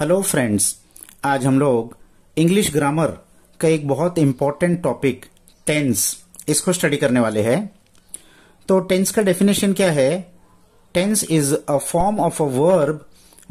Hello friends आज हम लोग इंग्लिश ग्रामर का एक बहुत इंपॉर्टेंट टॉपिक टेंस इसको स्टडी करने वाले हैं तो टेंस का डेफिनेशन क्या है tense is a form of a verb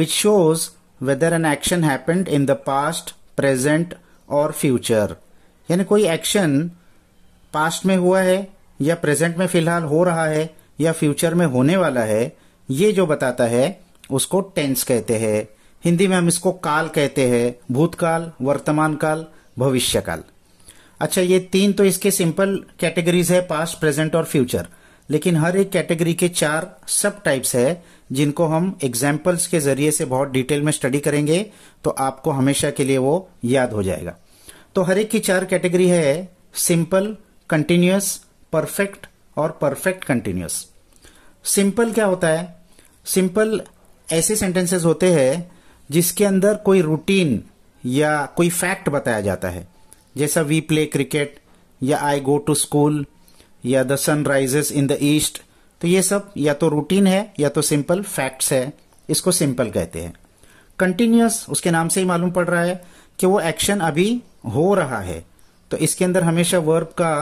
which shows whether an action happened in the past present और फ्यूचर यानी कोई एक्शन पास्ट में हुआ है या प्रेजेंट में फिलहाल हो रहा है या फ्यूचर में होने वाला है ये जो बताता है उसको टेंस कहते हैं हिंदी में हम इसको काल कहते हैं भूतकाल वर्तमान काल भविष्य काल अच्छा ये तीन तो इसके सिंपल कैटेगरीज है पास्ट प्रेजेंट और फ्यूचर लेकिन हर एक कैटेगरी के चार सब टाइप्स है जिनको हम एग्जाम्पल्स के जरिए से बहुत डिटेल में स्टडी करेंगे तो आपको हमेशा के लिए वो याद हो जाएगा तो हर एक की चार कैटेगरी है सिंपल कंटिन्यूस परफेक्ट और परफेक्ट कंटिन्यूस सिंपल क्या होता है सिंपल ऐसे सेंटेंसेस होते हैं जिसके अंदर कोई रूटीन या कोई फैक्ट बताया जाता है जैसा वी प्ले क्रिकेट या आई गो टू स्कूल या the sun rises in the east तो ये सब या तो रूटीन है या तो सिंपल फैक्ट्स है इसको सिंपल कहते हैं कंटिन्यूस उसके नाम से ही मालूम पड़ रहा है कि वो एक्शन अभी हो रहा है तो इसके अंदर हमेशा वर्ब का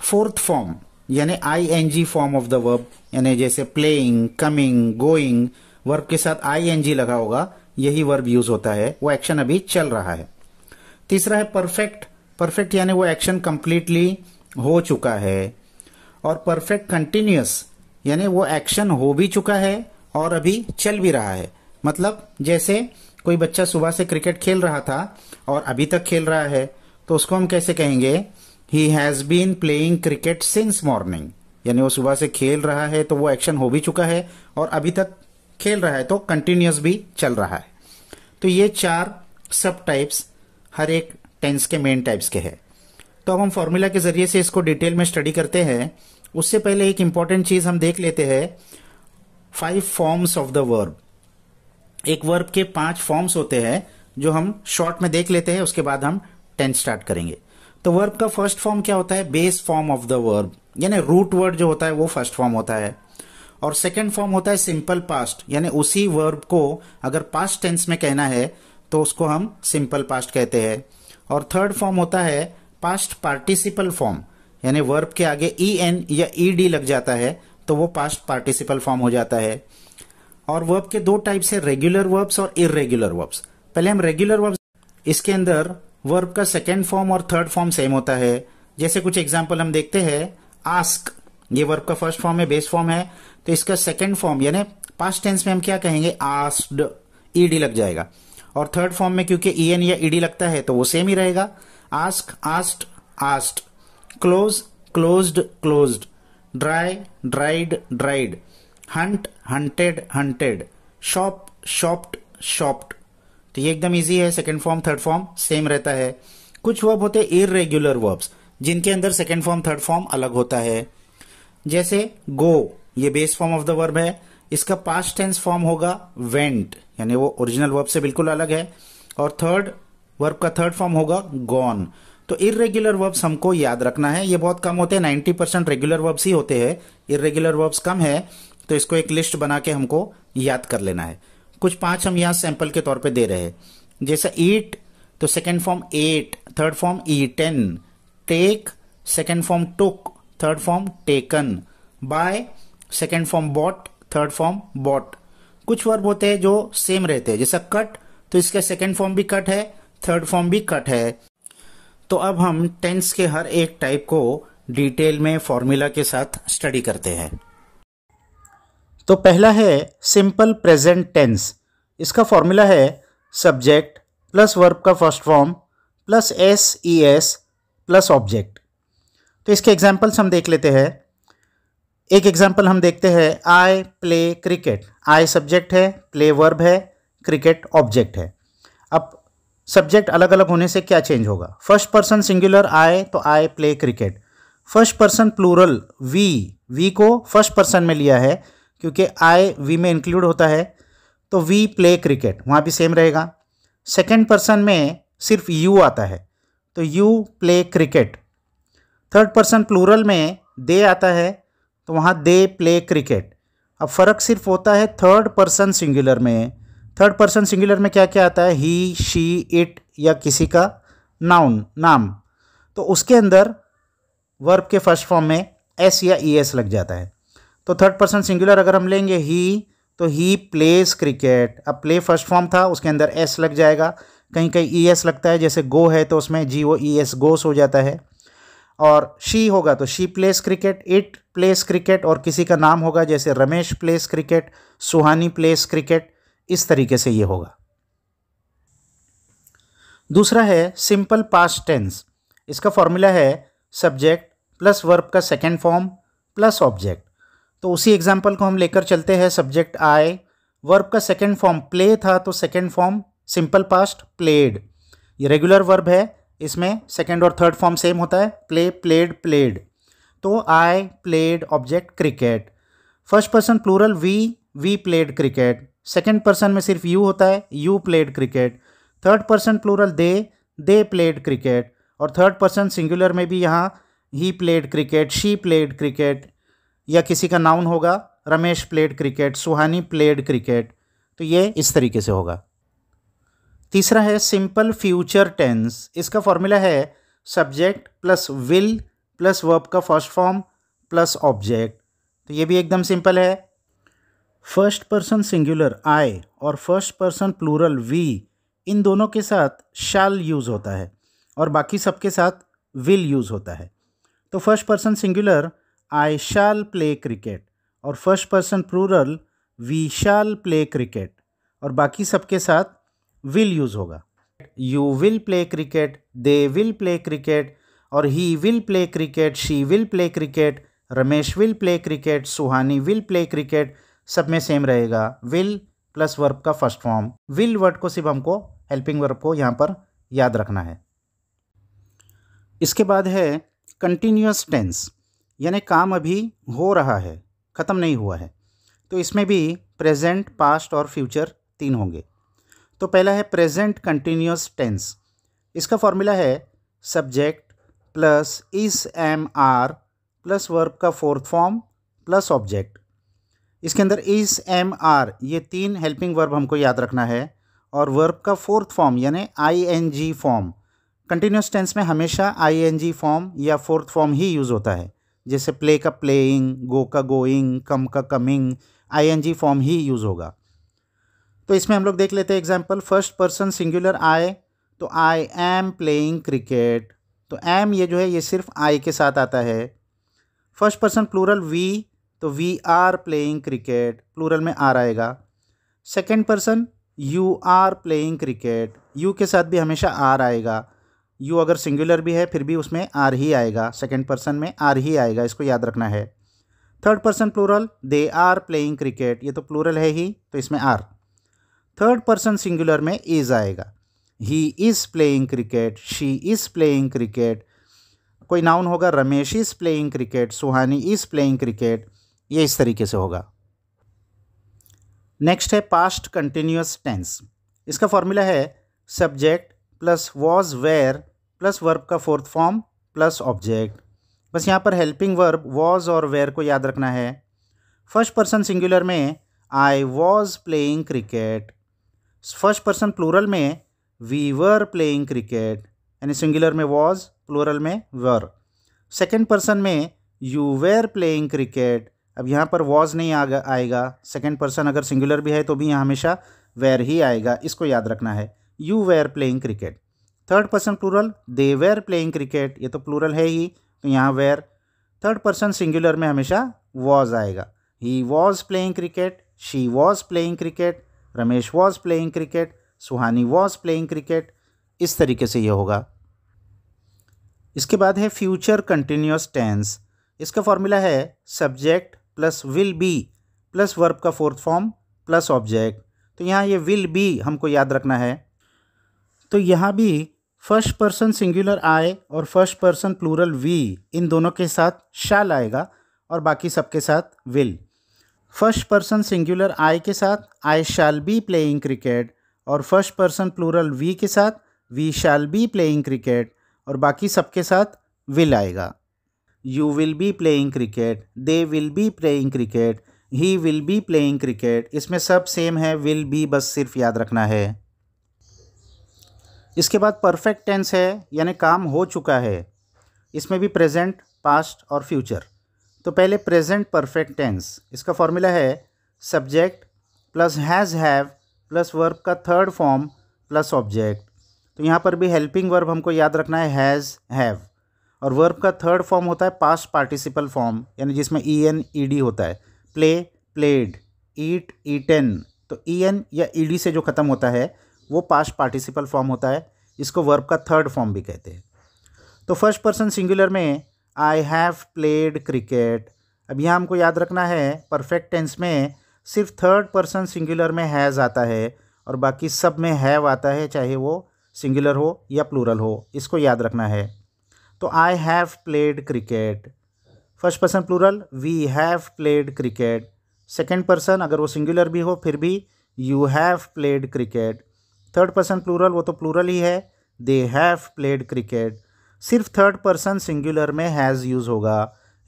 फोर्थ फॉर्म यानी I N G form of the verb यानी जैसे प्लेइंग कमिंग गोइंग वर्ब के साथ आई एन जी लगा होगा यही वर्ब यूज होता है वो एक्शन अभी चल रहा है तीसरा है परफेक्ट परफेक्ट यानी वो एक्शन कंप्लीटली हो चुका है और परफेक्ट कंटिन्यूस यानी वो एक्शन हो भी चुका है और अभी चल भी रहा है मतलब जैसे कोई बच्चा सुबह से क्रिकेट खेल रहा था और अभी तक खेल रहा है तो उसको हम कैसे कहेंगे he has been playing cricket since morning यानी वो सुबह से खेल रहा है तो वो एक्शन हो भी चुका है और अभी तक खेल रहा है तो कंटिन्यूस भी चल रहा है तो ये चार सब टाइप्स हर एक टेंस के मेन टाइप्स के हैं तो अब हम फॉर्मूला के जरिए से इसको डिटेल में स्टडी करते हैं उससे पहले एक इंपॉर्टेंट चीज हम देख लेते हैं five forms of the verb एक वर्ब के पांच फॉर्म्स होते हैं जो हम शॉर्ट में देख लेते हैं उसके बाद हम टेंस स्टार्ट करेंगे तो वर्ब का फर्स्ट फॉर्म क्या होता है base form of the verb यानी रूट वर्ड जो होता है वो फर्स्ट फॉर्म होता है और सेकेंड फॉर्म होता है सिंपल पास्ट यानी उसी वर्ब को अगर पास्ट टेंस में कहना है तो उसको हम सिंपल पास्ट कहते हैं और थर्ड फॉर्म होता है पास्ट पार्टिसिपल फॉर्म यानी वर्ब के आगे ई e एन या ई डी लग जाता है तो वो पास्ट पार्टिसिपल फॉर्म हो जाता है और वर्ब के दो टाइप्स है रेगुलर वर्ब्स और इरेग्युलर वर्ब्स पहले हम रेगुलर वर्ब्स इसके अंदर वर्ब का सेकेंड फॉर्म और थर्ड फॉर्म सेम होता है जैसे कुछ एग्जाम्पल हम देखते हैं आस्क ये वर्ब का फर्स्ट फॉर्म है बेस फॉर्म है तो इसका सेकेंड फॉर्म यानी पास टेंस में हम क्या कहेंगे आस्ड ईडी लग जाएगा और थर्ड फॉर्म में क्योंकि ई एन या ईडी लगता है तो वो सेम ही रहेगा ask asked asked close closed closed dry dried dried hunt hunted hunted shop shopped shopped तो ये एकदम इजी है second form third form same रहता है कुछ वर्ब होते हैं इरेग्युलर वर्ब्स जिनके अंदर सेकेंड फॉर्म थर्ड फॉर्म अलग होता है जैसे गो ये base form of the verb है इसका पास्ट टेंस फॉर्म होगा वेंट यानी वो ओरिजिनल वर्ब से बिल्कुल अलग है और थर्ड वर्ब का थर्ड फॉर्म होगा गॉन तो इरेग्युलर वर्ब्स हमको याद रखना है ये बहुत कम होते हैं नाइन्टी परसेंट रेगुलर वर्ब्स ही होते हैं इरेग्युलर वर्ब्स कम है तो इसको एक लिस्ट बना के हमको याद कर लेना है कुछ पांच हम यहां सैंपल के तौर पे दे रहे हैं जैसा ईट तो second form ate third form eaten take second form took third form taken buy second form bought third form bought कुछ वर्ब होते हैं जो सेम रहते हैं जैसा कट तो इसका सेकेंड फॉर्म भी कट है थर्ड फॉर्म भी कट है तो अब हम टेंस के हर एक टाइप को डिटेल में फॉर्मूला के साथ स्टडी करते हैं तो पहला है सिंपल प्रेजेंट टेंस इसका फॉर्मूला है सब्जेक्ट प्लस वर्ब का first form plus S E S plus object तो इसके एग्जाम्पल्स हम देख लेते हैं एक एग्जाम्पल हम देखते हैं I play cricket I subject है प्ले वर्ब है क्रिकेट ऑब्जेक्ट है अब सब्जेक्ट अलग अलग होने से क्या चेंज होगा फर्स्ट पर्सन सिंगुलर आए तो I play cricket first person plural we we को फर्स्ट पर्सन में लिया है क्योंकि आई वी में इंक्लूड होता है तो वी प्ले क्रिकेट वहाँ भी सेम रहेगा सेकेंड पर्सन में सिर्फ यू आता है तो you play cricket third person plural में दे आता है तो वहाँ दे प्ले क्रिकेट अब फ़र्क सिर्फ होता है थर्ड पर्सन सिंगुलर में थर्ड पर्सन सिंगुलर में क्या क्या आता है ही शी इट या किसी का नाउन नाम तो उसके अंदर वर्ब के फर्स्ट फॉर्म में एस या ई एस लग जाता है तो थर्ड पर्सन सिंगुलर अगर हम लेंगे ही तो ही प्लेस क्रिकेट अब प्ले फर्स्ट फॉर्म था उसके अंदर एस लग जाएगा कहीं कहीं ई एस लगता है जैसे गो है तो उसमें जी ओ ई एस गोस हो जाता है और शी होगा तो she plays cricket it plays cricket और किसी का नाम होगा जैसे Ramesh plays cricket Suhani plays cricket इस तरीके से ये होगा दूसरा है सिंपल पास्ट टेंस इसका फॉर्मूला है सब्जेक्ट प्लस वर्ब का सेकेंड फॉर्म प्लस ऑब्जेक्ट तो उसी एग्जाम्पल को हम लेकर चलते हैं सब्जेक्ट आई वर्ब का सेकेंड फॉर्म प्ले था तो second form simple past played ये रेगुलर वर्ब है इसमें सेकेंड और थर्ड फॉर्म सेम होता है प्ले प्लेड प्लेड तो I played object cricket first person plural we we played cricket second person में सिर्फ यू होता है you played cricket third person plural they they played cricket और third person singular में भी यहाँ ही played cricket she played cricket या किसी का नाउन होगा Ramesh played cricket Suhani played cricket तो ये इस तरीके से होगा तीसरा है सिंपल फ्यूचर टेंस इसका फॉर्मूला है subject plus will plus verb का फर्स्ट फॉर्म प्लस ऑब्जेक्ट तो ये भी एकदम सिंपल है फर्स्ट पर्सन सिंगुलर आई और फर्स्ट पर्सन प्लूरल वी इन दोनों के साथ शाल यूज़ होता है और बाकी सबके साथ विल यूज़ होता है तो first person singular I shall play cricket और first person plural we shall play cricket और बाकी सबके साथ विल यूज़ होगा you will play cricket they will play cricket और he will play cricket she will play cricket Ramesh will play cricket Suhani will play cricket सब में same रहेगा will plus verb का फर्स्ट फॉर्म विल वर्ड को सिर्फ हमको helping verb को यहाँ पर याद रखना है इसके बाद है कंटिन्यूस टेंस यानी काम अभी हो रहा है ख़त्म नहीं हुआ है तो इसमें भी प्रेजेंट पास्ट और फ्यूचर तीन होंगे तो पहला है प्रेजेंट कंटिन्यूस टेंस इसका फॉर्मूला है subject plus is am are plus verb का फोर्थ फॉर्म प्लस ऑब्जेक्ट इसके अंदर इस एम आर ये तीन हेल्पिंग वर्ब हमको याद रखना है और वर्ब का फोर्थ फॉर्म यानी I N G form continuous tense में हमेशा आई एन जी फॉर्म या फोर्थ फॉर्म ही यूज़ होता है जैसे प्ले play का प्लेइंग गो का गोइंग कम का coming I N G form ही यूज़ होगा तो इसमें हम लोग देख लेते हैं एग्जाम्पल फर्स्ट पर्सन सिंगुलर आए तो आई एम प्लेइंग क्रिकेट तो एम ये जो है ये सिर्फ आई के साथ आता है फर्स्ट पर्सन प्लूरल वी तो we are playing cricket plural में आर आएगा second person you are playing cricket you के साथ भी हमेशा आर आएगा यू अगर सिंगुलर भी है फिर भी उसमें आर ही आएगा सेकेंड पर्सन में आर ही आएगा इसको याद रखना है third person plural they are playing cricket ये तो प्लूरल है ही तो इसमें आर थर्ड पर्सन सिंगुलर में इज़ आएगा he is playing cricket she is playing cricket कोई नाउन होगा Ramesh is playing cricket Suhani is playing cricket ये इस तरीके से होगा नेक्स्ट है पास्ट कंटिन्यूस टेंस इसका फॉर्मूला है subject plus was where plus verb का फोर्थ फॉर्म प्लस ऑब्जेक्ट बस यहाँ पर हेल्पिंग वर्ब वॉज और वेयर को याद रखना है फर्स्ट पर्सन सिंगुलर में I was playing cricket first person plural में वी वर प्लेइंग क्रिकेट यानी सिंगुलर में वॉज प्लूरल में वर सेकेंड पर्सन में यू वेर प्लेइंग क्रिकेट अब यहाँ पर वॉज नहीं आ आएगा सेकेंड पर्सन अगर सिंगुलर भी है तो भी यहाँ हमेशा वेर ही आएगा इसको याद रखना है you were playing cricket third person plural they were playing cricket ये तो प्लूरल है ही तो यहाँ वेर थर्ड पर्सन सिंगुलर में हमेशा वॉज आएगा he was playing cricket she was playing cricket Ramesh was playing cricket Suhani was playing cricket इस तरीके से ये होगा इसके बाद है फ्यूचर कंटिन्यूस टेंस इसका फॉर्मूला है subject plus will be plus verb का फोर्थ फॉर्म प्लस ऑब्जेक्ट तो यहाँ ये विल बी हमको याद रखना है तो यहाँ भी फर्स्ट पर्सन सिंगुलर आए और फर्स्ट पर्सन प्लूरल वी इन दोनों के साथ शाल आएगा और बाकी सबके साथ will first person singular I के साथ I shall be playing cricket और फर्स्ट पर्सन प्लूरल वी के साथ we shall be playing cricket और बाकी सबके साथ विल आएगा you will be playing cricket they will be playing cricket he will be playing cricket इसमें सब सेम है विल बी बस सिर्फ याद रखना है इसके बाद परफेक्ट टेंस है यानी काम हो चुका है इसमें भी प्रेजेंट पास्ट और फ्यूचर तो पहले प्रेजेंट परफेक्ट टेंस इसका फॉर्मूला है subject plus has have plus verb का थर्ड फॉर्म प्लस ऑब्जेक्ट तो यहाँ पर भी हेल्पिंग वर्ब हमको याद रखना है हैज़ हैव और वर्ब का थर्ड फॉर्म होता है पास्ट पार्टिसिपल फॉर्म यानी जिसमें ई एन ई डी होता है प्ले प्लेड ईट ईटेन तो ई एन या ई डी से जो ख़त्म होता है वो पास्ट पार्टिसिपल फॉर्म होता है इसको वर्ब का थर्ड फॉर्म भी कहते हैं तो फर्स्ट पर्सन सिंगुलर में आई हैव प्लेड क्रिकेट अब यहाँ हमको याद रखना है परफेक्ट टेंस में सिर्फ थर्ड पर्सन सिंगुलर में हैज़ आता है और बाकी सब में हैव आता है चाहे वो सिंगुलर हो या प्लूरल हो इसको याद रखना है तो I have played cricket first person plural we have played cricket second person अगर वो सिंगुलर भी हो फिर भी you have played cricket third person plural वो तो प्लूरल ही है दे हैव प्लेड क्रिकेट सिर्फ थर्ड पर्सन सिंगुलर में हैज़ यूज़ होगा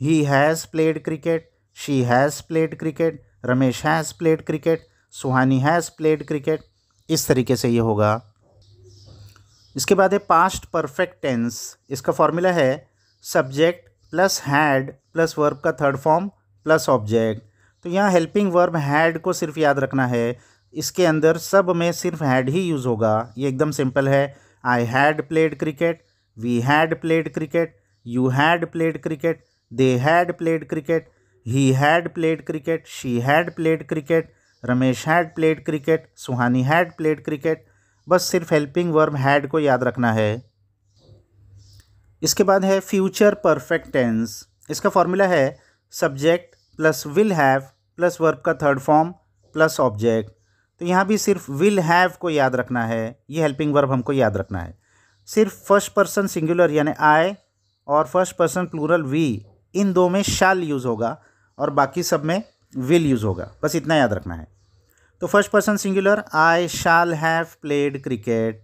he has played cricket she has played cricket Ramesh has played cricket Suhani has played cricket इस तरीके से ये होगा इसके बाद है पास्ट परफेक्ट टेंस इसका फॉर्मूला है subject plus had plus verb का थर्ड फॉर्म प्लस ऑब्जेक्ट तो यहाँ हेल्पिंग वर्ब हैड को सिर्फ याद रखना है इसके अंदर सब में सिर्फ हैड ही यूज़ होगा ये एकदम सिंपल है I had played cricket we had played cricket you had played cricket they had played cricket he had played cricket she had played cricket Ramesh had played cricket Suhani had played cricket बस सिर्फ helping verb had को याद रखना है इसके बाद है future perfect tense इसका फॉर्मूला है subject plus will have plus verb का थर्ड फॉर्म प्लस ऑब्जेक्ट तो यहाँ भी सिर्फ विल हैव को याद रखना है ये हेल्पिंग वर्ब हमको याद रखना है सिर्फ फर्स्ट पर्सन सिंगुलर यानी आई और फर्स्ट पर्सन प्लूरल वी इन दो में शाल यूज़ होगा और बाकी सब में विल यूज़ होगा बस इतना याद रखना है तो first person singular I shall have played cricket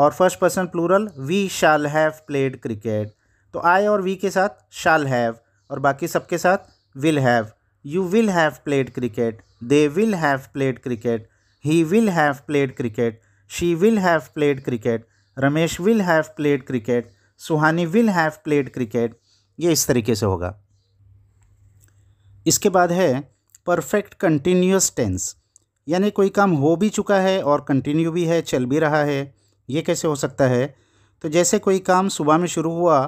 और first person plural we shall have played cricket तो आई और वी के साथ शाल हैव और बाकी सबके साथ will have you will have played cricket they will have played cricket he will have played cricket she will have played cricket Ramesh will have played cricket Suhani will have played cricket ये इस तरीके से होगा इसके बाद है परफेक्ट कंटिन्यूस टेंस यानी कोई काम हो भी चुका है और कंटिन्यू भी है चल भी रहा है ये कैसे हो सकता है तो जैसे कोई काम सुबह में शुरू हुआ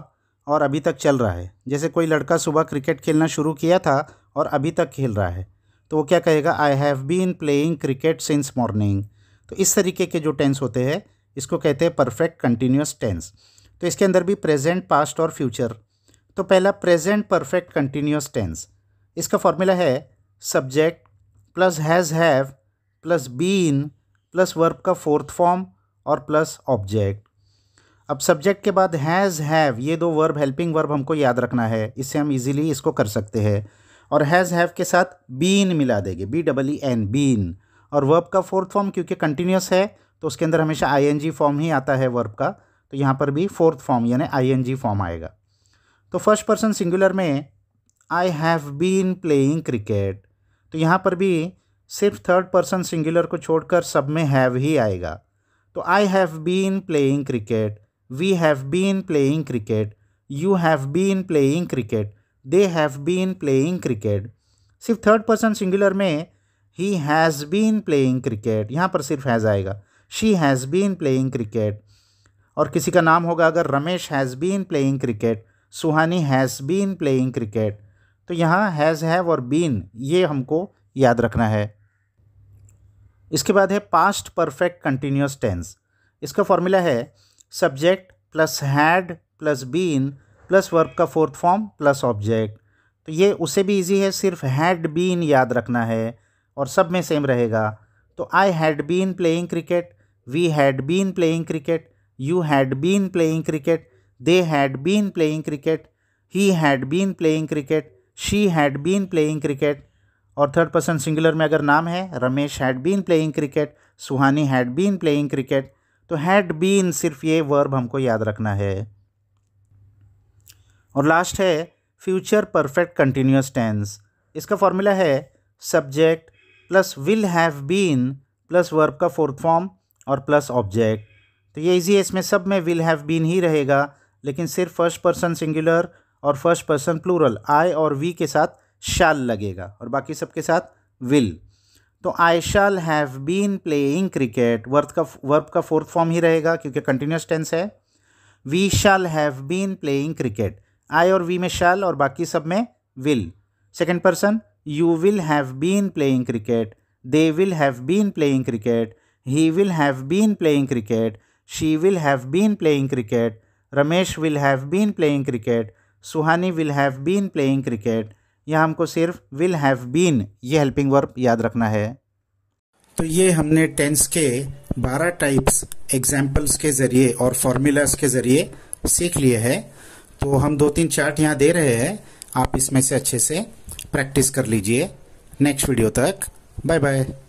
और अभी तक चल रहा है जैसे कोई लड़का सुबह क्रिकेट खेलना शुरू किया था और अभी तक खेल रहा है तो वो क्या कहेगा I have been playing cricket since morning तो इस तरीके के जो टेंस होते हैं इसको कहते हैं परफेक्ट कंटिन्यूस टेंस तो इसके अंदर भी प्रेजेंट पास्ट और फ्यूचर तो पहला प्रेजेंट परफेक्ट कंटिन्यूस टेंस इसका फॉर्मूला है subject plus has have plus been plus verb का फोर्थ फॉर्म और प्लस ऑब्जेक्ट अब सब्जेक्ट के बाद हैज़ हैव ये दो वर्ब हेल्पिंग वर्ब हमको याद रखना है इससे हम इजीली इसको कर सकते हैं और हैज़ हैव के साथ बीन मिला देंगे B double E N been और वर्ब का फोर्थ फॉर्म क्योंकि कंटिन्यूस है तो उसके अंदर हमेशा आई फॉर्म ही आता है वर्ब का तो यहाँ पर भी फोर्थ फॉर्म यानी आई फॉर्म आएगा तो फर्स्ट पर्सन सिंगुलर में I have been playing cricket तो यहाँ पर भी सिर्फ थर्ड पर्सन सिंगुलर को छोड़कर सब में हैव ही आएगा तो I have been playing cricket we have been playing cricket you have been playing cricket they have been playing cricket सिर्फ थर्ड पर्सन सिंगुलर में he has been playing cricket यहाँ पर सिर्फ हैज़ आएगा she has been playing cricket और किसी का नाम होगा अगर Ramesh has been playing cricket Suhani has been playing cricket तो यहाँ हैज़ हैव और बीन ये हमको याद रखना है इसके बाद है पास्ट परफेक्ट कंटिन्यूस टेंस इसका फॉर्मूला है subject plus had plus been plus verb का फोर्थ फॉर्म प्लस ऑब्जेक्ट तो ये उसे भी इजी है सिर्फ हैड बीन याद रखना है और सब में सेम रहेगा तो I had been playing cricket we had been playing cricket, you had been playing cricket, they had been playing cricket, he had been playing cricket, she had been playing cricket. और third person singular में अगर नाम है Ramesh had been playing cricket Suhani had been playing cricket तो had been सिर्फ ये verb हमको याद रखना है और लास्ट है फ्यूचर परफेक्ट कंटिन्यूस टेंस इसका फॉर्मूला है subject plus will have been plus verb का फोर्थ फॉर्म और प्लस ऑब्जेक्ट तो ये इजी है इसमें सब में विल हैव बीन ही रहेगा लेकिन सिर्फ फर्स्ट पर्सन सिंगुलर और फर्स्ट पर्सन प्लूरल आई और वी के साथ शाल लगेगा और बाकी सब के साथ विल तो I shall have been playing cricket work का वर्ब का फोर्थ फॉर्म ही रहेगा क्योंकि कंटिन्यूस टेंस है we shall have been playing cricket I और वी में शाल और बाकी सब में will second person you will have been playing cricket they will have been playing cricket He will have been playing cricket. She will have been playing cricket. ramesh will have been playing cricket suhani will have been playing cricket यह हमको सिर्फ will have been ये helping verb याद रखना है तो ये हमने टेंस के 12 टाइप्स एग्जाम्पल्स के जरिए और फॉर्मूलाज के जरिए सीख लिए हैं तो हम दो तीन चार्ट यहाँ दे रहे हैं आप इसमें से अच्छे से प्रैक्टिस कर लीजिए नेक्स्ट वीडियो तक बाय बाय